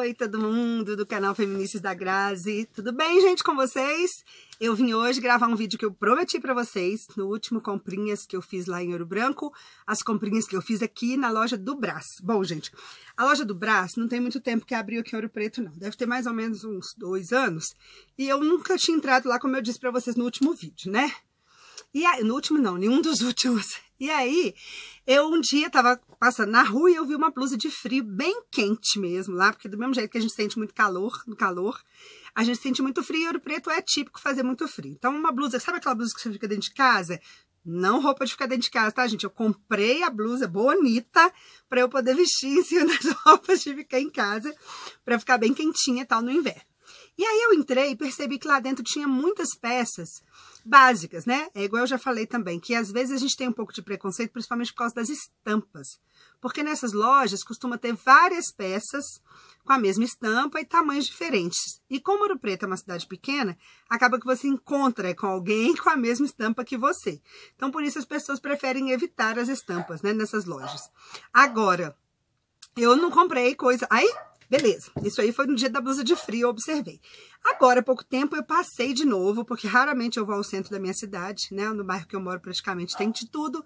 Oi, todo mundo do canal Feministas da Grazi. Tudo bem, gente, com vocês? Eu vim hoje gravar um vídeo que eu prometi para vocês no último comprinhas que eu fiz lá em Ouro Branco, as comprinhas que eu fiz aqui na loja do Brás. Bom, gente, a loja do Brás não tem muito tempo que abriu aqui em Ouro Preto, não. Deve ter mais ou menos uns dois anos. E eu nunca tinha entrado lá, como eu disse para vocês no último vídeo, né? E aí, no último não, nenhum dos últimos. E aí, eu um dia tava passando na rua e eu vi uma blusa de frio bem quente mesmo lá, porque do mesmo jeito que a gente sente muito calor, no calor, a gente sente muito frio e ouro preto é típico fazer muito frio. Então, uma blusa, sabe aquela blusa que você fica dentro de casa? Não roupa de ficar dentro de casa, tá, gente? Eu comprei a blusa bonita para eu poder vestir em cima das roupas de ficar em casa, para ficar bem quentinha e tal no inverno. E aí eu entrei e percebi que lá dentro tinha muitas peças básicas, né? É igual eu já falei também, que às vezes a gente tem um pouco de preconceito, principalmente por causa das estampas. Porque nessas lojas costuma ter várias peças com a mesma estampa e tamanhos diferentes. E como Ouro Preto é uma cidade pequena, acaba que você encontra com alguém com a mesma estampa que você. Então, por isso as pessoas preferem evitar as estampas, né, nessas lojas. Agora, eu não comprei coisa. Aí, Beleza, isso aí foi no dia da blusa de frio, eu observei. Agora, há pouco tempo, eu passei de novo, porque raramente eu vou ao centro da minha cidade, né? No bairro que eu moro praticamente tem de tudo.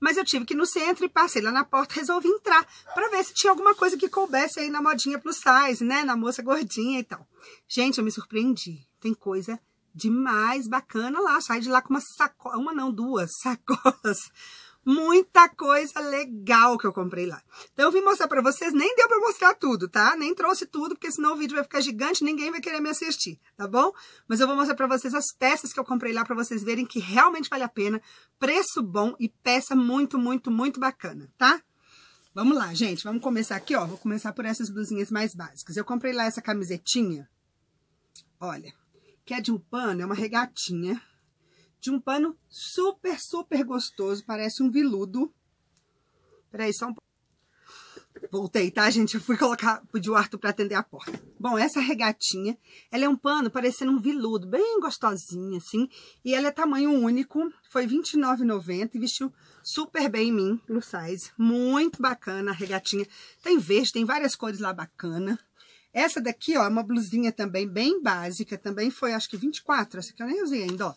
Mas eu tive que ir no centro e passei lá na porta, resolvi entrar para ver se tinha alguma coisa que coubesse aí na modinha plus size, né? Na moça gordinha e tal. Gente, eu me surpreendi. Tem coisa demais bacana lá. Sai de lá com uma sacola, uma não, duas sacolas muita coisa legal que eu comprei lá. Então eu vim mostrar para vocês, nem deu para mostrar tudo, tá? Nem trouxe tudo, porque senão o vídeo vai ficar gigante, ninguém vai querer me assistir, tá bom? Mas eu vou mostrar para vocês as peças que eu comprei lá para vocês verem que realmente vale a pena, preço bom e peça muito, muito, muito bacana, tá? Vamos lá, gente, vamos começar aqui, ó, vou começar por essas blusinhas mais básicas. Eu comprei lá essa camisetinha, olha, que é de um pano, é uma regatinha, de um pano super, super gostoso, parece um viludo. Peraí, só um Voltei, tá, gente? Eu fui colocar, pedir o Arthur pra atender a porta. Bom, essa regatinha, ela é um pano parecendo um viludo, bem gostosinha, assim. E ela é tamanho único, foi R$29,90 e vestiu super bem em mim, no size. Muito bacana a regatinha. Tem verde, tem várias cores lá bacana. Essa daqui, ó, é uma blusinha também bem básica, também foi acho que 24, essa que eu nem usei ainda, ó.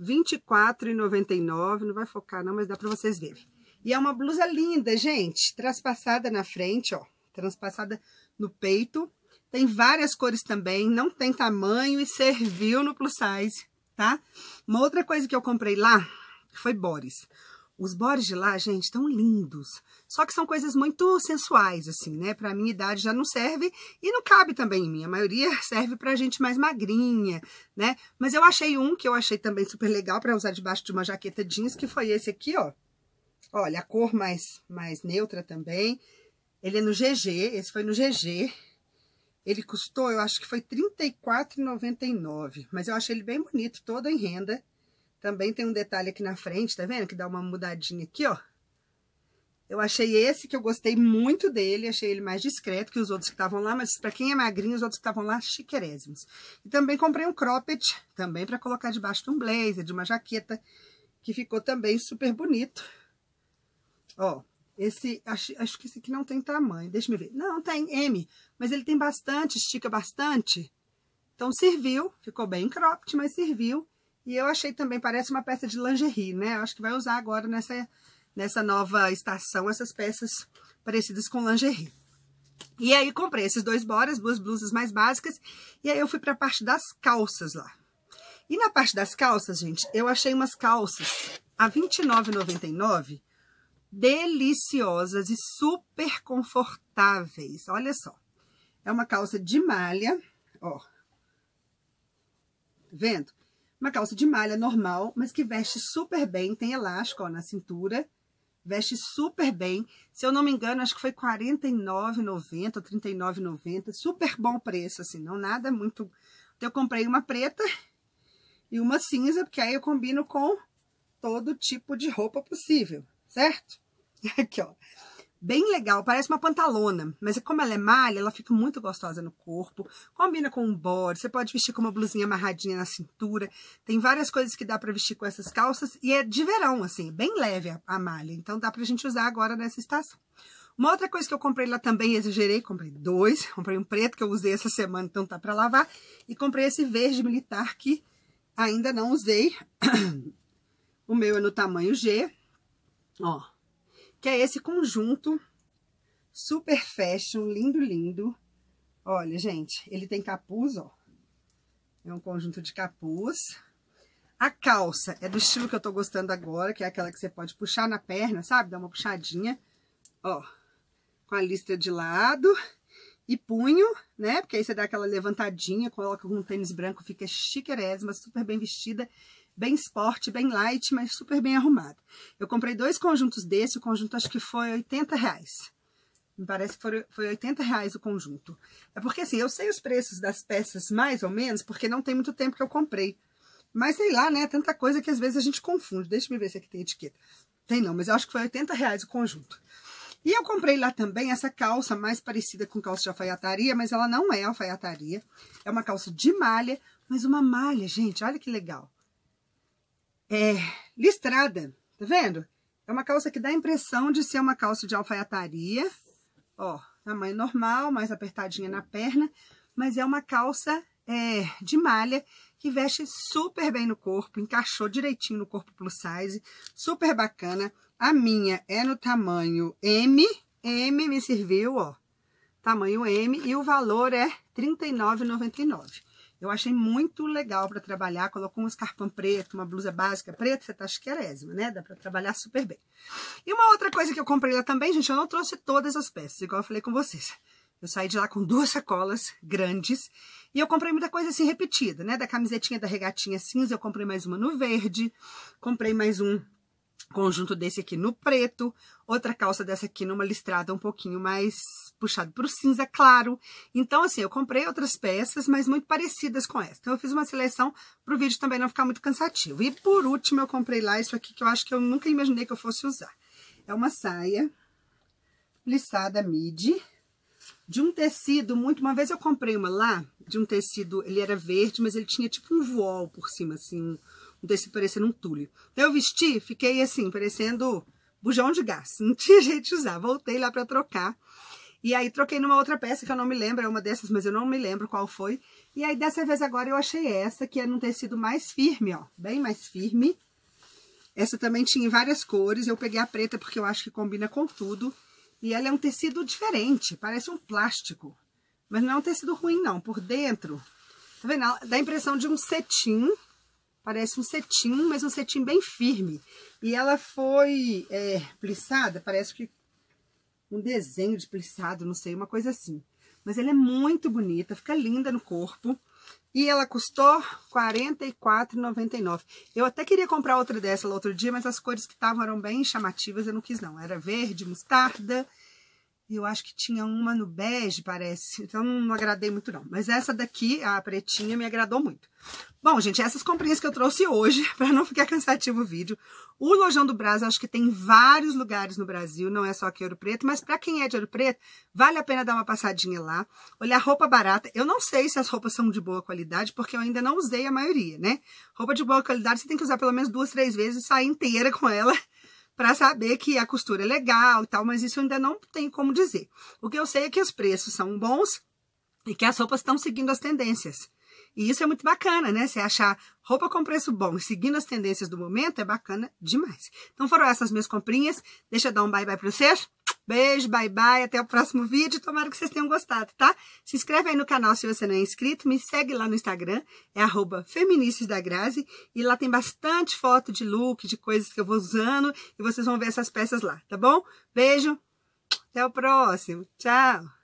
24,99, não vai focar não, mas dá para vocês verem. E é uma blusa linda, gente, traspassada na frente, ó, transpassada no peito. Tem várias cores também, não tem tamanho e serviu no plus size, tá? Uma outra coisa que eu comprei lá foi Boris. Os bores de lá, gente, estão lindos. Só que são coisas muito sensuais, assim, né? Para minha idade já não serve e não cabe também em mim. A maioria serve para gente mais magrinha, né? Mas eu achei um que eu achei também super legal para usar debaixo de uma jaqueta jeans, que foi esse aqui, ó. Olha, a cor mais, mais neutra também. Ele é no GG, esse foi no GG. Ele custou, eu acho que foi R$ 34,99. Mas eu achei ele bem bonito, todo em renda. Também tem um detalhe aqui na frente, tá vendo? Que dá uma mudadinha aqui, ó. Eu achei esse que eu gostei muito dele, achei ele mais discreto que os outros que estavam lá, mas para quem é magrinho, os outros que estavam lá, chiquerésimos. E também comprei um cropped, também para colocar debaixo de um blazer, de uma jaqueta, que ficou também super bonito. Ó, esse, acho, acho que esse aqui não tem tamanho, deixa eu ver. Não, tem M, mas ele tem bastante, estica bastante. Então serviu, ficou bem cropped, mas serviu. E eu achei também, parece uma peça de lingerie, né? Eu acho que vai usar agora nessa, nessa nova estação essas peças parecidas com lingerie. E aí comprei esses dois boras, duas blusas mais básicas, e aí eu fui para a parte das calças lá. E na parte das calças, gente, eu achei umas calças a R$29,99. deliciosas e super confortáveis. Olha só, é uma calça de malha, ó, tá vendo? Uma calça de malha normal, mas que veste super bem, tem elástico ó, na cintura, veste super bem. Se eu não me engano, acho que foi R$ 49,90 ou R$ 39,90, super bom preço, assim, não nada muito... Então, eu comprei uma preta e uma cinza, porque aí eu combino com todo tipo de roupa possível, certo? Aqui, ó bem legal, parece uma pantalona, mas como ela é malha, ela fica muito gostosa no corpo, combina com um body, você pode vestir com uma blusinha amarradinha na cintura, tem várias coisas que dá para vestir com essas calças, e é de verão, assim, é bem leve a, a malha, então dá pra gente usar agora nessa estação. Uma outra coisa que eu comprei lá também, exagerei, comprei dois, comprei um preto que eu usei essa semana, então tá pra lavar, e comprei esse verde militar que ainda não usei, o meu é no tamanho G, ó, que é esse conjunto super fashion, lindo, lindo. Olha, gente, ele tem capuz, ó. É um conjunto de capuz. A calça é do estilo que eu tô gostando agora, que é aquela que você pode puxar na perna, sabe? dá uma puxadinha, ó, com a listra de lado e punho, né? Porque aí você dá aquela levantadinha, coloca um tênis branco, fica chiqueresma, super bem vestida bem esporte, bem light, mas super bem arrumado. Eu comprei dois conjuntos desse, o conjunto acho que foi 80 reais. Me parece que foi, foi 80 reais o conjunto. É porque assim, eu sei os preços das peças mais ou menos, porque não tem muito tempo que eu comprei. Mas sei lá, né? Tanta coisa que às vezes a gente confunde. Deixa eu ver se aqui tem etiqueta. Tem não, mas eu acho que foi 80 reais o conjunto. E eu comprei lá também essa calça mais parecida com calça de alfaiataria, mas ela não é alfaiataria. É uma calça de malha, mas uma malha, gente, olha que legal é, listrada, tá vendo? É uma calça que dá a impressão de ser uma calça de alfaiataria, ó, tamanho normal, mais apertadinha na perna, mas é uma calça é, de malha que veste super bem no corpo, encaixou direitinho no corpo plus size, super bacana. A minha é no tamanho M, M me serviu, ó, tamanho M, e o valor é R$ 39,99. Eu achei muito legal para trabalhar. Colocou um escarpão preto, uma blusa básica preta, você tá chiquerésima, né? Dá para trabalhar super bem. E uma outra coisa que eu comprei lá também, gente, eu não trouxe todas as peças, igual eu falei com vocês. Eu saí de lá com duas sacolas grandes e eu comprei muita coisa assim repetida, né? Da camisetinha da regatinha cinza, eu comprei mais uma no verde, comprei mais um conjunto desse aqui no preto, outra calça dessa aqui numa listrada um pouquinho mais puxado para o cinza claro. Então, assim, eu comprei outras peças, mas muito parecidas com essa. Então, eu fiz uma seleção para o vídeo também não ficar muito cansativo. E por último, eu comprei lá isso aqui que eu acho que eu nunca imaginei que eu fosse usar. É uma saia listrada midi, de um tecido muito... Uma vez eu comprei uma lá, de um tecido, ele era verde, mas ele tinha tipo um voal por cima, assim, um tecido parecendo um tule. Eu vesti, fiquei assim, parecendo bujão de gás. Não tinha jeito de usar. Voltei lá para trocar. E aí troquei numa outra peça que eu não me lembro, é uma dessas, mas eu não me lembro qual foi. E aí dessa vez agora eu achei essa, que é num tecido mais firme, ó, bem mais firme. Essa também tinha em várias cores, eu peguei a preta porque eu acho que combina com tudo. E ela é um tecido diferente, parece um plástico. Mas não é um tecido ruim não, por dentro. Tá vendo? Dá a impressão de um cetim, parece um cetim, mas um cetim bem firme. E ela foi é, plissada, parece que um desenho de plissado, não sei, uma coisa assim. Mas ela é muito bonita, fica linda no corpo. E ela custou R$ 44,99. Eu até queria comprar outra dessa outro dia, mas as cores que estavam eram bem chamativas, eu não quis não. Era verde, mostarda eu acho que tinha uma no bege, parece. Então não agradei muito, não. Mas essa daqui, a pretinha, me agradou muito. Bom, gente, essas comprinhas que eu trouxe hoje, para não ficar cansativo o vídeo. O Lojão do Brás, acho que tem vários lugares no Brasil, não é só aqui Ouro Preto, mas para quem é de Ouro Preto, vale a pena dar uma passadinha lá, olhar roupa barata. Eu não sei se as roupas são de boa qualidade, porque eu ainda não usei a maioria, né? Roupa de boa qualidade você tem que usar pelo menos duas, três vezes e sair inteira com ela para saber que a costura é legal e tal, mas isso ainda não tem como dizer. O que eu sei é que os preços são bons e que as roupas estão seguindo as tendências. E isso é muito bacana, né? Você achar roupa com preço bom, seguindo as tendências do momento, é bacana demais. Então foram essas minhas comprinhas. Deixa eu dar um bye bye para vocês. Beijo, bye bye, até o próximo vídeo. Tomara que vocês tenham gostado, tá? Se inscreve aí no canal se você não é inscrito, me segue lá no Instagram, é arroba e lá tem bastante foto de look, de coisas que eu vou usando, e vocês vão ver essas peças lá, tá bom? Beijo, até o próximo, tchau!